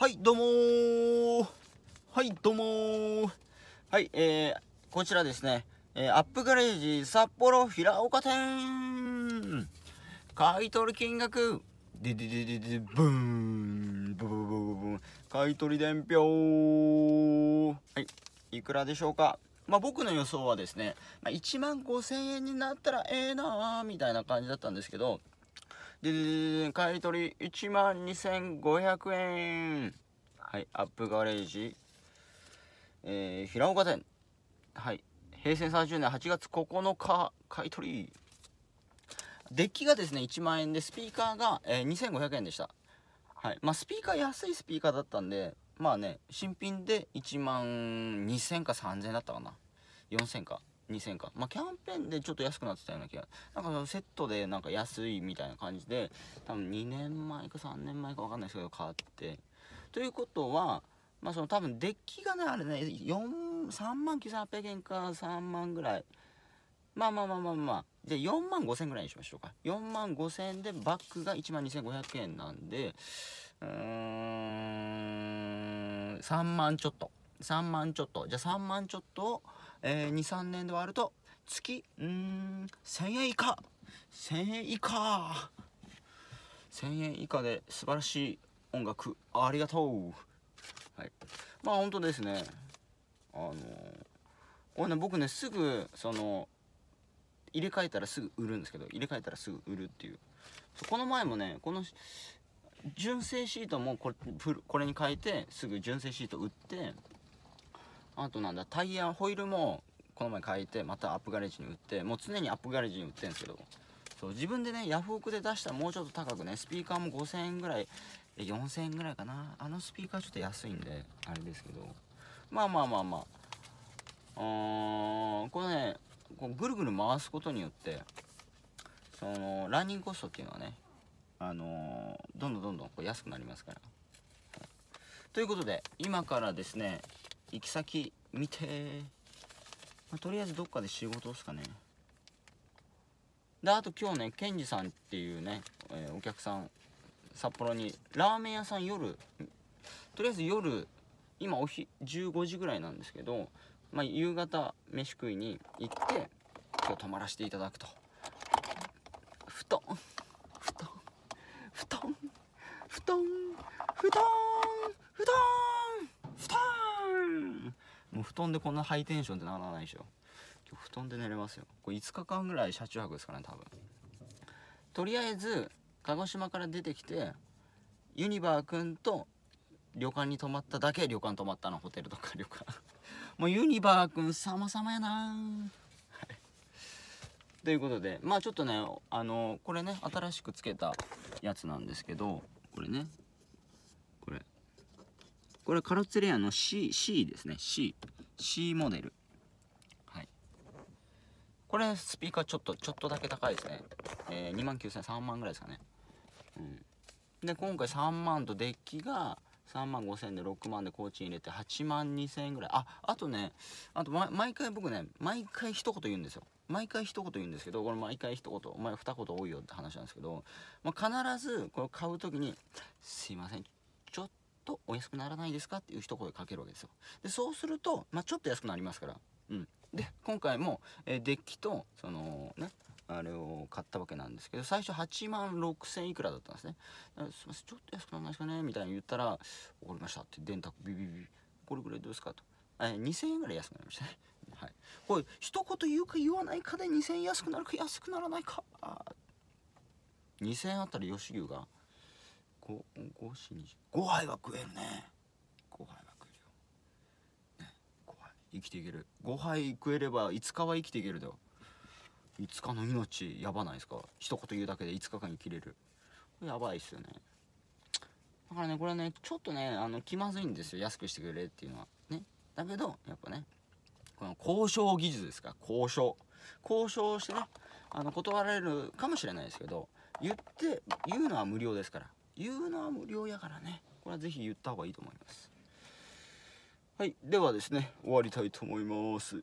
はい、どうもはい、どうもはい、えー、こちらですね、えー、アップガレージ札幌平岡店買取金額でででででブーンブブブブブン買取伝票はいいくらでしょうかまあ僕の予想はですね、まあ、1万5000円になったらええなーみたいな感じだったんですけどででで買い取り1万2500円はいアップガレージえー、平岡店はい平成30年8月9日買い取りデッキがですね1万円でスピーカーが、えー、2500円でしたはいまあスピーカー安いスピーカーだったんでまあね新品で1万2000か3000だったかな4000か2000か。まあ、キャンペーンでちょっと安くなってたような気が。なんかそのセットでなんか安いみたいな感じで、多分2年前か3年前かわかんないですけど、買って。ということは、まあその多分デッキがね、あれね、4、3万9800円か3万ぐらい。まあまあまあまあまあ。じゃあ4万5000ぐらいにしましょうか。4万5000円でバッグが1万2500円なんで、うーん、3万ちょっと。3万ちょっと。じゃあ3万ちょっとを、えー、23年で割ると月うん1000円以下1000円以下1000円以下で素晴らしい音楽ありがとうはいまあ本当ですねあのこれね僕ねすぐその入れ替えたらすぐ売るんですけど入れ替えたらすぐ売るっていうこの前もねこの純正シートもこれこれに変えてすぐ純正シート売ってあとなんだタイヤホイールもこの前変えてまたアップガレージに売ってもう常にアップガレージに売ってるんですけどそう自分でねヤフオクで出したらもうちょっと高くねスピーカーも5000円ぐらい4000円ぐらいかなあのスピーカーちょっと安いんであれですけどまあまあまあまあうんこれねこうぐるぐる回すことによってそのランニングコストっていうのはねあのー、どんどんどんどんこう安くなりますから、ということで今からですね行き先見て、まあ、とりあえずどっかで仕事っすかねであと今日ねケンジさんっていうね、えー、お客さん札幌にラーメン屋さん夜とりあえず夜今おひ15時ぐらいなんですけど、まあ、夕方飯食いに行って今日泊まらせていただくと布団布団布団布団布団布団布団でこんなハイテンションってならないでしょ布団で寝れますよこれ5日間ぐらい車中泊ですからね多分とりあえず鹿児島から出てきてユニバー君と旅館に泊まっただけ旅館泊まったのホテルとか旅館 もうユニバー君様々やなということでまあちょっとねあのこれね新しくつけたやつなんですけどこれねこれこれカロツレアの C, C ですね C C モデルはいこれスピーカーちょっとちょっとだけ高いですね、えー、2万9000 3万ぐらいですかねうんで今回3万とデッキが3万5000で6万で高知に入れて8万2000円ぐらいああとねあと、毎回僕ね毎回一言言うんですよ毎回一言言うんですけどこれ毎回一言お前二言多いよって話なんですけど、まあ、必ずこれ買う時に「すいませんちょっとお安くならないですかっていう一声かけるわけですよ。で、そうすると、まあ、ちょっと安くなりますから。うん。で、今回も、えー、デッキと、そのね、あれを買ったわけなんですけど、最初8万6000いくらだったんですね。すいません、ちょっと安くならないですかねみたいに言ったら、怒りましたって、電卓ビビビ、これぐらいどうですかと。えー、2000円ぐらい安くなりましたね。はい。これ、一言言うか言わないかで2000円安くなるか安くならないか。2000円あったら吉牛が、5五四杯は食えるね5杯は食えるよ、ね、5杯生きていける五杯食えれば5日は生きていけるだよ5日の命やばないですか一言言うだけで5日間生きれるやばいっすよねだからねこれねちょっとねあの気まずいんですよ安くしてくれっていうのはねだけどやっぱねこの交渉技術ですか交渉交渉してねあの断られるかもしれないですけど言って言うのは無料ですから言うのは無料やからねこれは是非言った方がいいと思いますはいではですね終わりたいと思います